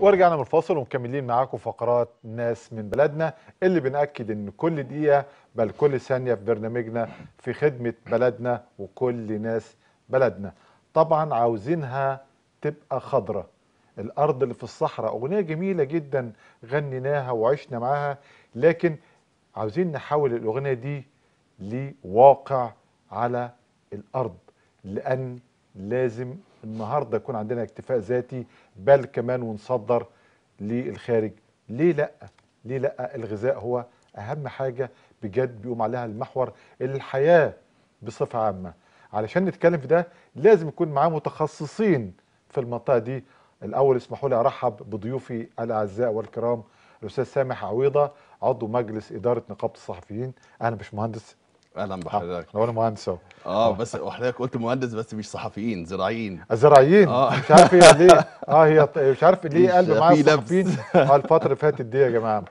ورجعنا من الفاصل ومكملين معاكم فقرات ناس من بلدنا اللي بنأكد ان كل دقيقة بل كل ثانية في برنامجنا في خدمة بلدنا وكل ناس بلدنا طبعا عاوزينها تبقى خضرة الأرض اللي في الصحراء أغنية جميلة جدا غنيناها وعشنا معاها لكن عاوزين نحول الأغنية دي لواقع على الأرض لأن لازم النهاردة يكون عندنا اكتفاء ذاتي بل كمان ونصدر للخارج ليه لا ليه لا الغذاء هو اهم حاجه بجد بيقوم عليها المحور الحياه بصفه عامه علشان نتكلم في ده لازم يكون معاه متخصصين في المنطقه دي الاول اسمحوا لي ارحب بضيوفي الاعزاء والكرام الاستاذ سامح عويضه عضو مجلس اداره نقابه الصحفيين اهلا مهندس اهلا بحضرتك انا مهندس اهو اه بس وحضرتك قلت مهندس بس مش صحفيين زراعيين زراعيين آه. مش عارف هي ليه اه هي مش عارف ليه قلب معايا الصحفيين اه الفتره اللي فاتت دي يا جماعه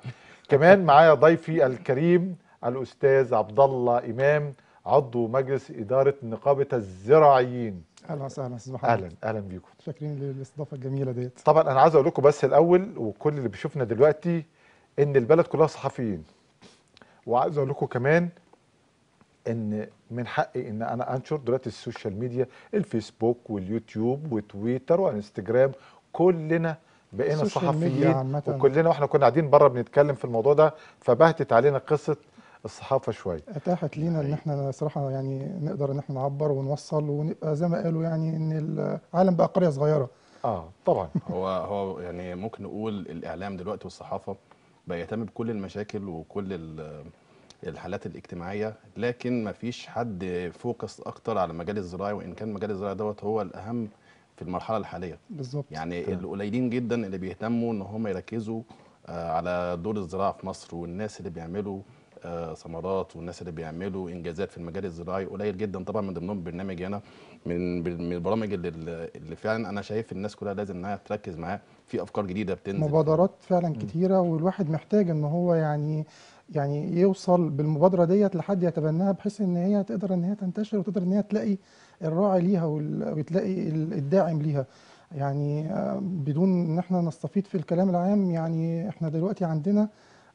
كمان معايا ضيفي الكريم الاستاذ عبد الله امام عضو مجلس اداره نقابه الزراعيين اهلا وسهلا استاذ محمد اهلا اهلا بيكم شاكرين للاستضافه الجميله ديت طبعا انا عايز اقول لكم بس الاول وكل اللي بيشوفنا دلوقتي ان البلد كلها صحفيين وعايز اقول لكم كمان ان من حقي ان انا انشر دلوقتي السوشيال ميديا الفيسبوك واليوتيوب وتويتر وانستجرام كلنا بقينا صحفيين وكلنا واحنا كنا قاعدين بره بنتكلم في الموضوع ده فبهتت علينا قصه الصحافه شويه اتاحت لينا ان أيوة. احنا صراحه يعني نقدر ان احنا نعبر ونوصل ونبقى زي ما قالوا يعني ان العالم بقى قريه صغيره اه طبعا هو هو يعني ممكن نقول الاعلام دلوقتي والصحافه بيهتم بكل المشاكل وكل الحالات الاجتماعيه لكن ما فيش حد فوكس اكتر على مجال الزراعي وان كان مجال الزراعي دوت هو الاهم في المرحله الحاليه بالظبط يعني طيب. القليلين جدا اللي بيهتموا ان هم يركزوا آه، على دور الزراعه في مصر والناس اللي بيعملوا ثمرات والناس اللي بيعملوا انجازات في المجال الزراعي قليل جدا طبعا من ضمنهم برنامج هنا من من البرامج اللي, اللي فعلا انا شايف الناس كلها لازم انها تركز معاه في افكار جديده بتنزل مبادرات فعلا كتيره والواحد محتاج ان هو يعني يعني يوصل بالمبادره ديت لحد يتبناها بحيث ان هي تقدر ان هي تنتشر وتقدر ان هي تلاقي الراعي ليها وتلاقي الداعم ليها يعني آه، بدون ان احنا نستفيد في الكلام العام يعني احنا دلوقتي عندنا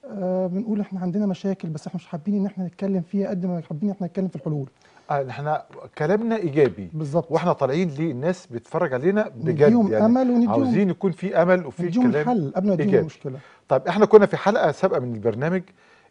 آه، بنقول احنا عندنا مشاكل بس احنا مش حابين ان احنا نتكلم فيها قد ما حابين احنا نتكلم في الحلول آه، احنا كلامنا ايجابي بالظبط واحنا طالعين للناس بتتفرج علينا بجد نديهم يعني امل ونديهم عاوزين يكون في امل وفي كلام حل قبل ما نديهم المشكله طيب احنا كنا في حلقه سابقه من البرنامج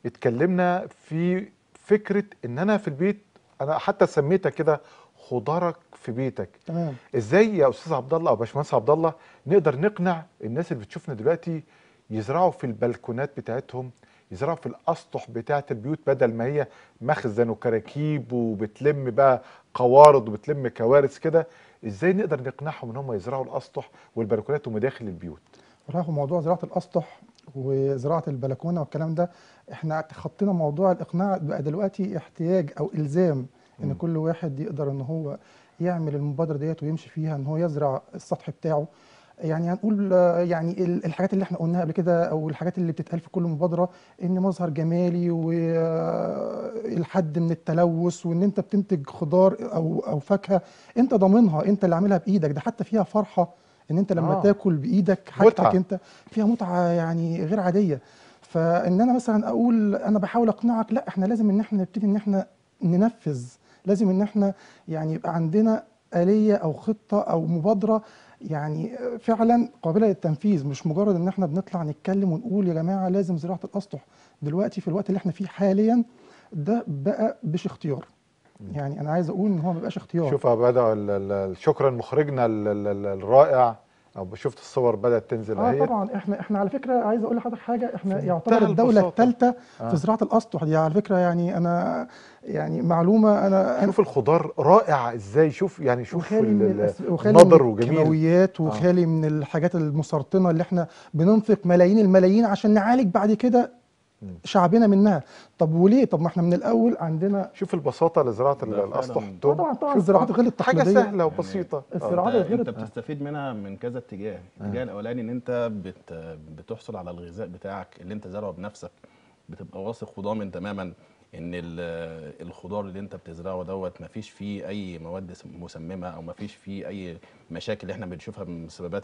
اتكلمنا في فكره ان انا في البيت انا حتى سميتها كده خضارك في بيتك تمام ازاي يا استاذ عبد الله او باشمهندس عبد الله نقدر نقنع الناس اللي بتشوفنا دلوقتي يزرعوا في البلكونات بتاعتهم يزرعوا في الاسطح بتاعه البيوت بدل ما هي مخزن وكراكيب وبتلم بقى قوارض وبتلم كوارث كده ازاي نقدر نقنعهم ان هم يزرعوا الاسطح والبلكونات ومداخل البيوت والله موضوع زراعه الاسطح وزراعه البلكونه والكلام ده احنا خطينا موضوع الاقناع بقى دلوقتي احتياج او الزام ان م. كل واحد يقدر ان هو يعمل المبادره ديت ويمشي فيها ان هو يزرع السطح بتاعه يعني هنقول يعني الحاجات اللي احنا قلناها قبل كده او الحاجات اللي بتتقال في كل مبادره ان مظهر جمالي والحد من التلوث وان انت بتنتج خضار او او فاكهه انت ضامنها انت اللي عاملها بايدك ده حتى فيها فرحه ان انت لما آه. تاكل بايدك حاجتك انت فيها متعه يعني غير عاديه فان انا مثلا اقول انا بحاول اقنعك لا احنا لازم ان احنا نبتدي ان احنا ننفذ لازم ان احنا يعني يبقى عندنا آلية أو خطة أو مبادرة يعني فعلا قابله للتنفيذ مش مجرد ان احنا بنطلع نتكلم ونقول يا جماعه لازم زراعه الاسطح دلوقتي في الوقت اللي احنا فيه حاليا ده بقى مش اختيار يعني انا عايز اقول ان هو ما بقاش اختيار شوف يا شكرا مخرجنا الرائع او شفت الصور بدات تنزل اه طبعا احنا احنا على فكره عايز اقول لحضرتك حاجه احنا يعتبر الدوله الثالثه آه. في زراعه الاسطح دي يعني على فكره يعني انا يعني معلومه انا شوف الخضار رائع ازاي شوف يعني شوف وخالي من النضر وجميل الكيماويات آه. وخالي آه. من الحاجات المسرطنه اللي احنا بننفق ملايين الملايين عشان نعالج بعد كده شعبنا منها طب وليه طب ما احنا من الاول عندنا شوف البساطه لزراعه الاسطح طبعا طبعا الزراعه غير التقليديه حاجه سهله وبسيطه يعني الزراعه غير انت بتستفيد منها من كذا اتجاه آه. الاتجاه آه. الاولاني ان انت بتحصل على الغذاء بتاعك اللي انت زرعه بنفسك بتبقى واثق وضامن تماما ان الخضار اللي انت بتزرعه دوت ما فيش فيه اي مواد مسممه او ما فيش فيه اي مشاكل اللي احنا بنشوفها من مسببات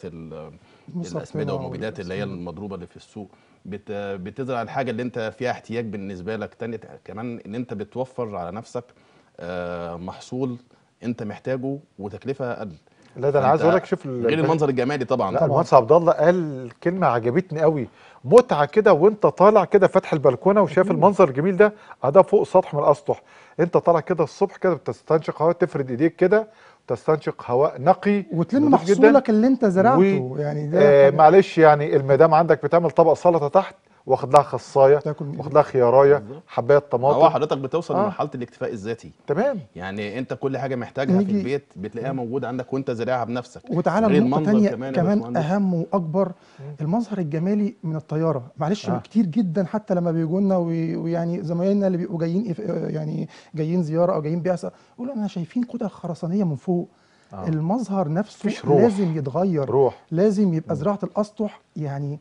الاسمده والمبيدات اللي هي المضروبه اللي في السوق بتزرع الحاجه اللي انت فيها احتياج بالنسبه لك تاني كمان ان انت بتوفر على نفسك آه، محصول انت محتاجه وتكلفه اقل لا ده انا عايز اقول لك شوف غير المنظر الجمالي طبعا لا المهندس عبد الله قال كلمه عجبتني قوي متعه كده وانت طالع كده فاتح البلكونه وشايف المنظر الجميل ده آه، ده فوق سطح من الاسطح انت طالع كده الصبح كده بتستنشق هواء تفرد ايديك كده تستنشق هواء نقي وتلم محصولك اللي انت زرعته و... يعني ده آه معلش يعني المدام عندك بتعمل طبق سلطه تحت واخد لها خصايه واخد لها خيارايه حبايه طماطم اه حضرتك بتوصل آه. لمرحله الاكتفاء الذاتي تمام يعني انت كل حاجه محتاجها في البيت بتلاقيها موجوده عندك وانت زارعها بنفسك وتعالى لنقطه ثانيه كمان, كمان اهم واكبر المظهر الجمالي من الطياره معلش آه. كتير جدا حتى لما بيجوا لنا ويعني زمايلنا اللي بيبقوا جايين يعني جايين زياره او جايين بعثه يقولوا انا شايفين كتل خرسانيه من فوق آه. المظهر نفسه لازم يتغير روح. لازم يبقى زراعه الاسطح يعني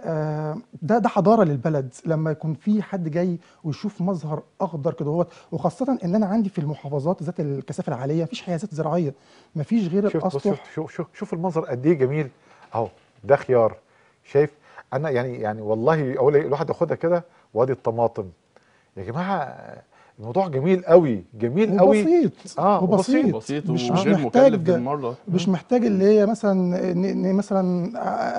آه، ده ده حضاره للبلد لما يكون في حد جاي ويشوف مظهر اخضر كده هو وخاصه ان انا عندي في المحافظات ذات الكثافه العاليه مفيش حيازات زراعيه مفيش غير شوف الاسطح شوف, شوف شوف شوف المنظر قد ايه جميل اهو ده خيار شايف انا يعني يعني والله اقول إيه، الواحد ياخدها كده وادي الطماطم يا جماعه الموضوع جميل قوي جميل قوي وبسيط اه وبسيط بسيط مش مش محتاج بالمره مش محتاج اللي هي مثلا إن مثلا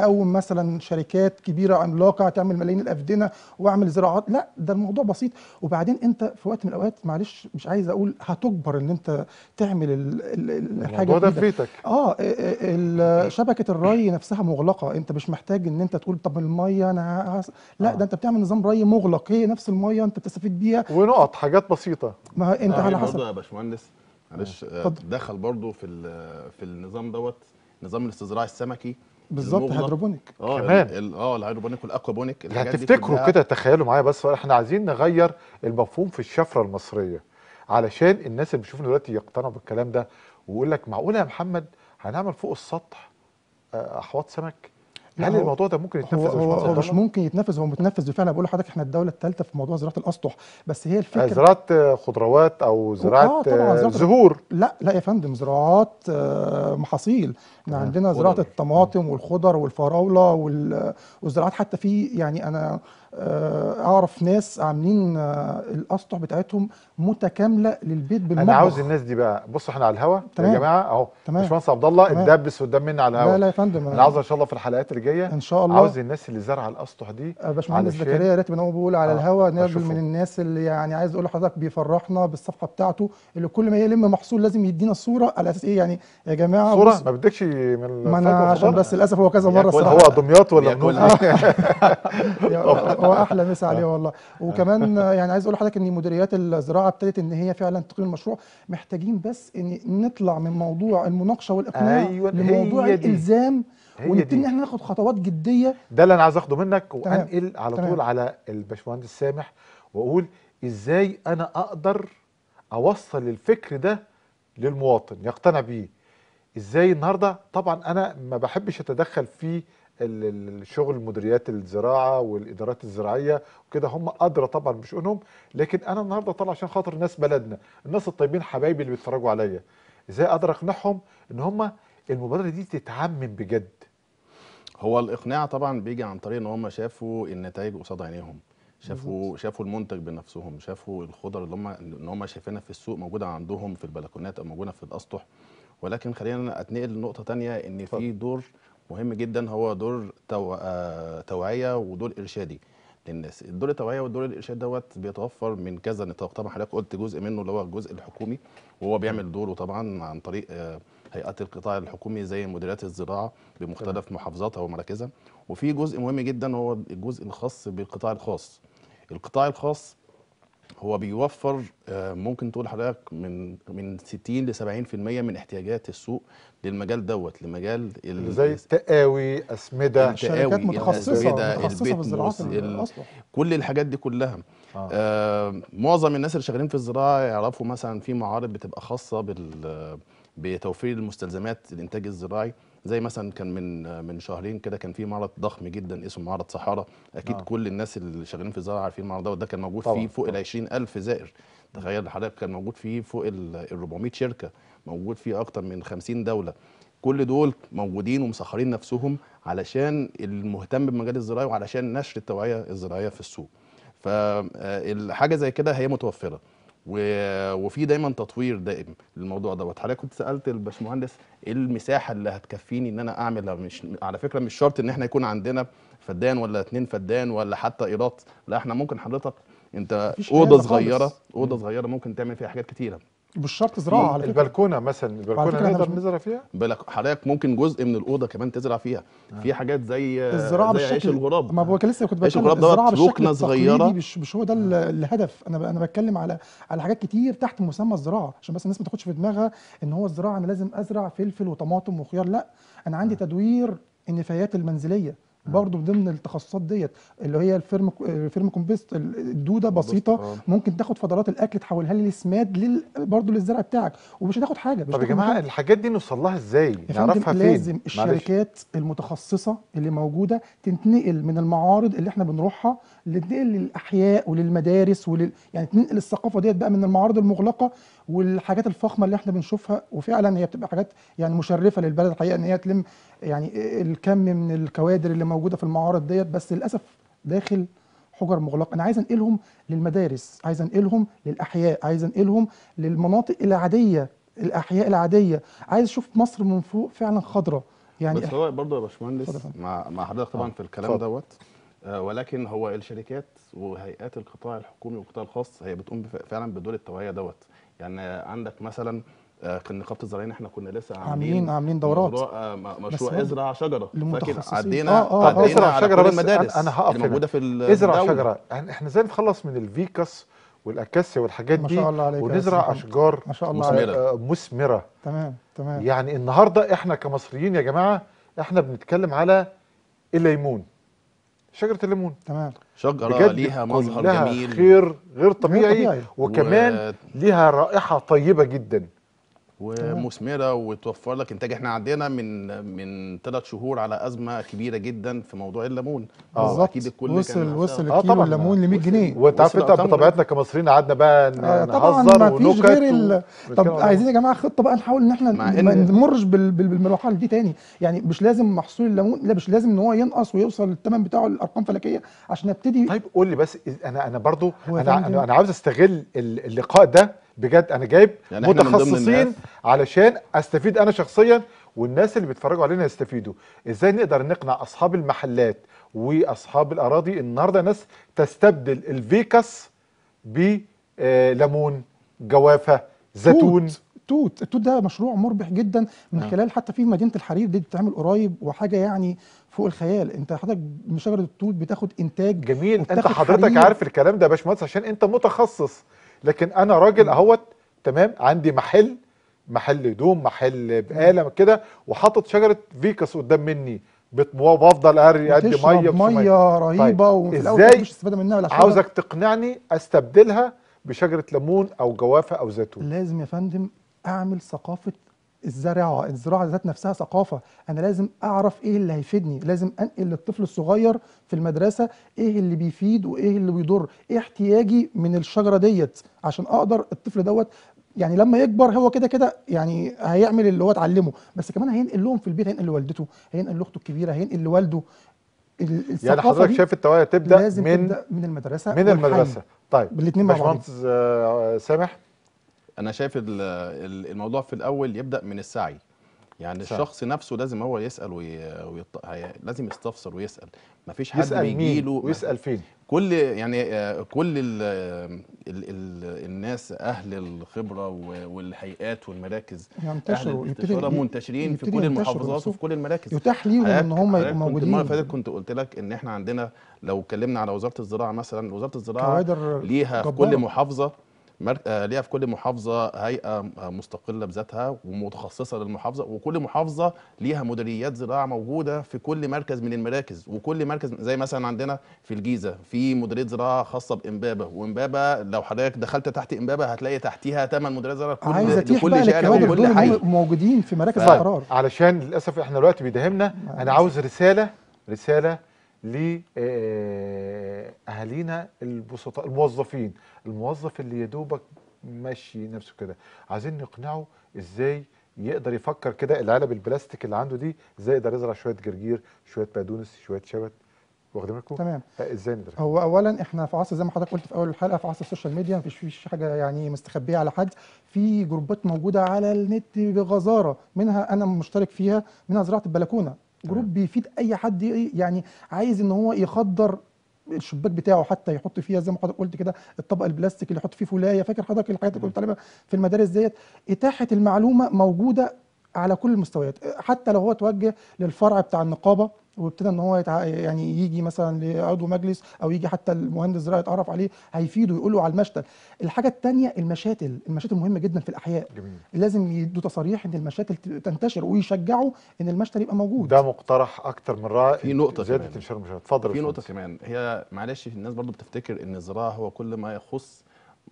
اقوم مثلا شركات كبيره عملاقه تعمل ملايين الافدنه واعمل زراعات لا ده الموضوع بسيط وبعدين انت في وقت من الاوقات معلش مش عايز اقول هتجبر ان انت تعمل الحاجه دي الحاجه ده في بيتك اه شبكه الري نفسها مغلقه انت مش محتاج ان انت تقول طب الميه انا لا آه. ده انت بتعمل نظام ري مغلق هي نفس الميه انت بتستفيد بيها ونقط حاجات بسيطه ما انت على حسب برضه يا باشمهندس معلش آه، دخل برضه في في النظام دوت نظام الاستزراع السمكي بالظبط هيدروبونيك اه كمان اه الهيدروبونيك والاكوابونيك هتفتكروا كده تخيلوا معايا بس احنا عايزين نغير المفهوم في الشفره المصريه علشان الناس اللي بيشوفنا دلوقتي يقتنعوا بالكلام ده ويقول لك معقوله يا محمد هنعمل فوق السطح آه، احواض سمك يعني هل الموضوع ده ممكن يتنفذ هو, هو, مش ممكن يتنفذ هو متنفذ بالفعل بقول لحضرتك احنا الدوله الثالثه في موضوع زراعه الاسطح بس هي الفكره آه، زراعه آه، خضروات او آه، زراعه آه زهور لا لا يا فندم زراعات محاصيل احنا عندنا زراعه الطماطم والخضر والفراوله والزراعات حتى في يعني انا آه، اعرف ناس عاملين آه، الاسطح بتاعتهم متكامله للبيت بالمطبخ انا عاوز الناس دي بقى بصوا احنا على الهوا يا جماعه اهو باشمهندس عبد الله اتدبس قدام مني على الهوا لا لا يا فندم انا عاوز ان شاء الله في الحلقات اللي جايه ان شاء الله عاوز الناس اللي زرع الاسطح دي آه، باشمهندس زكريا يا ريت من بقول على الهوا نرجو من الناس اللي يعني عايز اقول لحضرتك بيفرحنا بالصفقه بتاعته اللي كل ما يلم محصول لازم يدينا الصوره على اساس ايه يعني يا جماعه صوره ما بدكش من ما انا عشان بس للاسف هو كذا مره الصراحه هو دمياط ولا منوف هو احلى مسا عليه آه. والله وكمان يعني عايز اقول لحضرتك ان مديريات الزراعه ابتدت ان هي فعلا تقيم المشروع محتاجين بس ان نطلع من موضوع المناقشه والاقناع أيوة لموضوع الالزام ونبتدي ان احنا ناخد خطوات جديه ده اللي انا عايز اخده منك وانقل على طول على الباشمهندس سامح واقول ازاي انا اقدر اوصل الفكر ده للمواطن يقتنع بيه ازاي النهارده طبعا انا ما بحبش اتدخل في الشغل مديريات الزراعه والادارات الزراعيه وكده هم ادرى طبعا بشؤونهم لكن انا النهارده طالع عشان خاطر ناس بلدنا الناس الطيبين حبايبي اللي بيتفرجوا عليا ازاي اقدر اقنعهم ان هم المبادره دي تتعمم بجد هو الاقناع طبعا بيجي عن طريق ان هم شافوا النتائج قصاد عينيهم شافوا شافوا المنتج بنفسهم شافوا الخضر اللي هم ان هم شايفينها في السوق موجوده عندهم في البلكونات او موجوده في الاسطح ولكن خلينا اتنقل لنقطه تانية ان في دور مهم جدا هو دور تو... آه، توعيه ودور ارشادي للناس الدور التوعيه والدور الارشاد دوت بيتوفر من كذا نطاق طبعا حضرتك قلت جزء منه اللي هو الجزء الحكومي وهو بيعمل دوره طبعا عن طريق آه، هيئات القطاع الحكومي زي مديريات الزراعه بمختلف محافظاتها ومراكزها وفي جزء مهم جدا هو الجزء الخاص بالقطاع الخاص القطاع الخاص هو بيوفر آه، ممكن تقول حضرتك من من 60 ل 70% من احتياجات السوق للمجال دوت لمجال زي التقاوي اسمده آه، شركات متخصصه متخصصه في كل الحاجات دي كلها آه. آه معظم الناس اللي شغالين في الزراعه يعرفوا مثلا في معارض بتبقى خاصه بال بتوفير المستلزمات الانتاج الزراعي زي مثلا كان من من شهرين كده كان في معرض ضخم جدا اسمه معرض صحارى اكيد آه. كل الناس اللي شغالين في الزراعه عارفين المعرض ده وده كان موجود طبعا. فيه فوق ال 20000 زائر تخيل لحضرتك كان موجود فيه فوق ال 400 شركه موجود فيه اكتر من 50 دوله كل دول موجودين ومسخرين نفسهم علشان المهتم بالمجال الزراعي وعلشان نشر التوعيه الزراعيه في السوق فالحاجه آه، زي كده هي متوفره وفي دايما تطوير دائم للموضوع دوت حضرتك كنت سالت الباشمهندس ايه المساحه اللي هتكفيني ان انا اعمل مش على فكره مش شرط ان احنا يكون عندنا فدان ولا اتنين فدان ولا حتى ايرات لا احنا ممكن حضرتك انت اوضه صغيره اوضه صغيره ممكن تعمل فيها حاجات كتيره مش شرط زراعه على فكره البلكونه مثلا البلكونه نقدر نزرع فيها بلك حضرتك ممكن جزء من الاوضه كمان تزرع فيها آه. في حاجات زي الزراعه زي بالشكل عيش الغراب ما هو لسه كنت بتكلم الزراعه بالشكل ركنه صغيره مش مش هو ده الهدف انا انا بتكلم على على حاجات كتير تحت مسمى الزراعه عشان بس الناس ما تاخدش في دماغها ان هو الزراعه انا لازم ازرع فلفل وطماطم وخيار لا انا عندي آه. تدوير النفايات المنزليه برضه ضمن التخصصات ديت اللي هي الفيرم كومبيست الدوده بسيطه آه. ممكن تاخد فضلات الاكل تحولها للسماد لل برضه للزرع بتاعك ومش هتاخد حاجه مش طب يا جماعه مجد. الحاجات دي نوصل لها ازاي؟ نعرفها فين؟ لازم الشركات معلش. المتخصصه اللي موجوده تنتقل من المعارض اللي احنا بنروحها لتنقل للاحياء وللمدارس ولل يعني تنقل الثقافه ديت بقى من المعارض المغلقه والحاجات الفخمه اللي احنا بنشوفها وفعلا هي بتبقى حاجات يعني مشرفه للبلد الحقيقه ان هي تلم يعني الكم من الكوادر اللي موجوده في المعارض ديت بس للاسف داخل حجر مغلقه انا عايز انقلهم للمدارس عايز انقلهم للاحياء عايز انقلهم للمناطق العاديه الاحياء العاديه عايز اشوف مصر من فوق فعلا خضراء يعني بس هو برضه يا باشمهندس مع مع حضرتك طبعا آه. في الكلام دوت آه، ولكن هو الشركات وهيئات القطاع الحكومي والقطاع الخاص هي بتقوم فعلا بدور التوعيه دوت يعني عندك مثلا كان آه، نقابه الزراعين احنا كنا لسه عاملين عاملين, عاملين دورات آه، مشروع ازرع شجره لكن عدينا آه آه عدينا على شجره كل المدارس انا هقف موجوده في ازرع شجره يعني احنا ازاي نخلص من الفيكاس والاكاسيا والحاجات ما دي شاء الله عليك ونزرع اشجار ما شاء الله مثمره مثمره تمام تمام يعني النهارده احنا كمصريين يا جماعه احنا بنتكلم على الليمون شجره الليمون تمام شجره ليها مظهر جميل خير غير طبيعي, غير طبيعي وكمان و... ليها رائحه طيبه جدا ومثمره وتوفر لك انتاج احنا عندنا من من ثلاث شهور على ازمه كبيره جدا في موضوع الليمون اه اكيد الكل وصل كان وصل آه كيلو الليمون ل 100 جنيه وانت عارف انت بطبيعتنا كمصريين قعدنا بقى آه، نهزر آه نهزر ونكت غير ال... و... طب عايزين يا جماعه خطه بقى نحاول ان احنا ما نمرش بال... بالمراحل دي تاني يعني مش لازم محصول الليمون لا مش لازم ان هو ينقص ويوصل الثمن بتاعه لارقام فلكيه عشان نبتدي طيب قول لي بس انا انا برضو انا انا عاوز استغل اللقاء ده بجد انا جايب يعني متخصصين علشان استفيد انا شخصيا والناس اللي بيتفرجوا علينا يستفيدوا ازاي نقدر نقنع اصحاب المحلات واصحاب الاراضي النهارده ناس تستبدل الفيكس بليمون جوافه زيتون التوت التوت ده مشروع مربح جدا من نعم. خلال حتى في مدينه الحرير دي بتتعمل قريب وحاجه يعني فوق الخيال انت حضرتك من شجره التوت بتاخد انتاج جميل انت حضرتك حرير. عارف الكلام ده يا باشمهندس عشان انت متخصص لكن انا راجل اهوت تمام عندي محل محل هدوم محل بقاله كده وحاطط شجره فيكس قدام مني بفضل اري قد ميه ميه رهيبه طيب. ازاي مش استفاده منها ولا عاوزك تقنعني استبدلها بشجره ليمون او جوافه او زيتون لازم يا فندم اعمل ثقافه الزراعه الزراعه ذات نفسها ثقافه انا لازم اعرف ايه اللي هيفيدني لازم انقل للطفل الصغير في المدرسه ايه اللي بيفيد وايه اللي بيضر ايه احتياجي من الشجره ديت عشان اقدر الطفل دوت يعني لما يكبر هو كده كده يعني هيعمل اللي هو اتعلمه بس كمان هينقل لهم في البيت هينقل لوالدته هينقل لاخته الكبيره هينقل لوالده يعني حضرتك شايف التوعيه تبدا لازم من تبدأ من المدرسه من المدرسه طيب الاثنين مع بعض آه، سامح انا شايف الموضوع في الاول يبدا من السعي يعني صح. الشخص نفسه لازم هو يسال وي... هي... لازم يستفسر ويسال مفيش حد بيجي له ويسال فين كل يعني آه، كل ال ال ال الناس اهل الخبره والهيئات والمراكز ينتشروا يبتدي منتشرين في كل المحافظات وفي كل المراكز يتاح ليهم ان هم يبقوا موجودين المره اللي فاتت كنت قلت لك ان احنا عندنا لو اتكلمنا على وزاره الزراعه مثلا وزاره الزراعه ليها في كل محافظه آه، ليها في كل محافظه هيئه آه، مستقله بذاتها ومتخصصه للمحافظه وكل محافظه ليها مديريات زراعه موجوده في كل مركز من المراكز وكل مركز زي مثلا عندنا في الجيزه في مديريه زراعه خاصه بامبابه وامبابه لو حضرتك دخلت تحت امبابه هتلاقي تحتيها ثمان مديريات زراعه كل لكل كل وكل حي موجودين في مراكز القرار علشان للاسف احنا دلوقتي بيداهمنا انا عاوز رساله رساله لاهالينا البسطاء الموظفين الموظف اللي يدوبك ماشي نفسه كده عايزين نقنعه ازاي يقدر يفكر كده العلب البلاستيك اللي عنده دي ازاي يقدر يزرع شويه جرجير شويه بقدونس شويه شبت واخدين بالكم تمام آه، ازاي ندرك هو اولا احنا في عصر زي ما حضرتك قلت في اول الحلقه في عصر السوشيال ميديا مفيش فيش حاجه يعني مستخبيه على حد في جروبات موجوده على النت بغزاره منها انا مشترك فيها منها زراعه البلكونه جروب بيفيد اي حد يعني عايز ان هو يخدر الشباك بتاعه حتى يحط فيها زي ما حضرتك قلت كده الطبق البلاستيك اللي يحط فيه فولايه فاكر حضرتك الحاجات اللي كنت في المدارس ديت اتاحه المعلومه موجوده على كل المستويات حتى لو هو توجه للفرع بتاع النقابه وابتدى ان هو يعني يجي مثلا لعضو مجلس او يجي حتى المهندس زراعي يتعرف عليه هيفيده يقول له على المشتل الحاجه الثانيه المشاتل المشاتل مهمه جدا في الاحياء جميل. لازم يدوا تصاريح ان المشاتل تنتشر ويشجعوا ان المشتل يبقى موجود ده مقترح اكتر من رائع في نقطه زياده انتشار المشاتل اتفضل في نقطه كمان هي معلش الناس برضو بتفتكر ان الزراعه هو كل ما يخص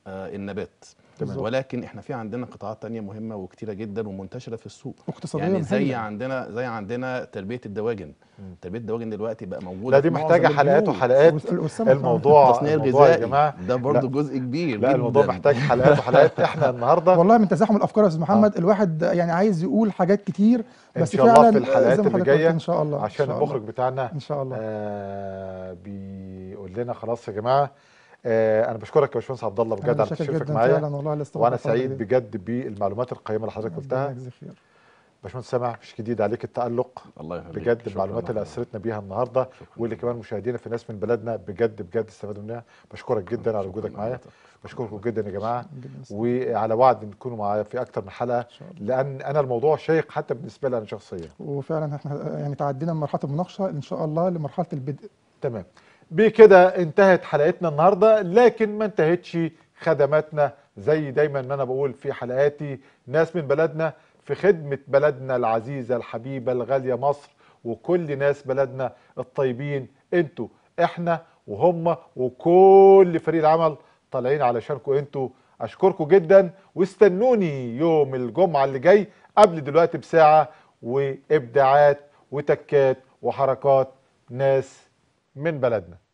آه، النبات تمام. ولكن احنا في عندنا قطاعات تانية مهمه وكتيره جدا ومنتشره في السوق اقتصاديا يعني زي مهمة. عندنا زي عندنا تربيه الدواجن مم. تربيه الدواجن دلوقتي بقى موجوده لا دي محتاجه حلقات وحلقات الموضوع التصنيع الغذائي يا جماعه ده برضو جزء كبير لا جداً. الموضوع محتاج حلقات وحلقات احنا النهارده والله من تزاحم الافكار يا استاذ محمد آه. الواحد يعني عايز يقول حاجات كتير بس ان شاء الله في الحلقات اللي جايه ان شاء الله عشان المخرج بتاعنا ان شاء الله آه، بيقول لنا خلاص يا جماعه آه، انا بشكرك يا باشمهندس عبد الله بجد على تشريفك معايا وانا سعيد بجد بالمعلومات القيمه اللي حضرتك قلتها باشمهندس سامع مش جديد عليك التألق الله يخليك بجد المعلومات اللي أثرتنا بيها النهارده واللي كمان مشاهدينا في ناس من بلدنا بجد بجد استفادوا منها بشكرك جدا على وجودك معايا بشكركم جدا يا جماعه وعلى وعد ان تكونوا معايا في اكثر من حلقه لان انا الموضوع شيق حتى بالنسبه لي انا شخصيا وفعلا احنا يعني تعدينا من مرحله المناقشه ان شاء الله لمرحله البدء تمام بكده انتهت حلقتنا النهارده لكن ما انتهتش خدماتنا زي دايما ما انا بقول في حلقاتي ناس من بلدنا في خدمه بلدنا العزيزه الحبيبه الغاليه مصر وكل ناس بلدنا الطيبين انتوا احنا وهم وكل فريق العمل طالعين علشانكم انتوا اشكركم جدا واستنوني يوم الجمعه اللي جاي قبل دلوقتي بساعه وابداعات وتكات وحركات ناس من بلدنا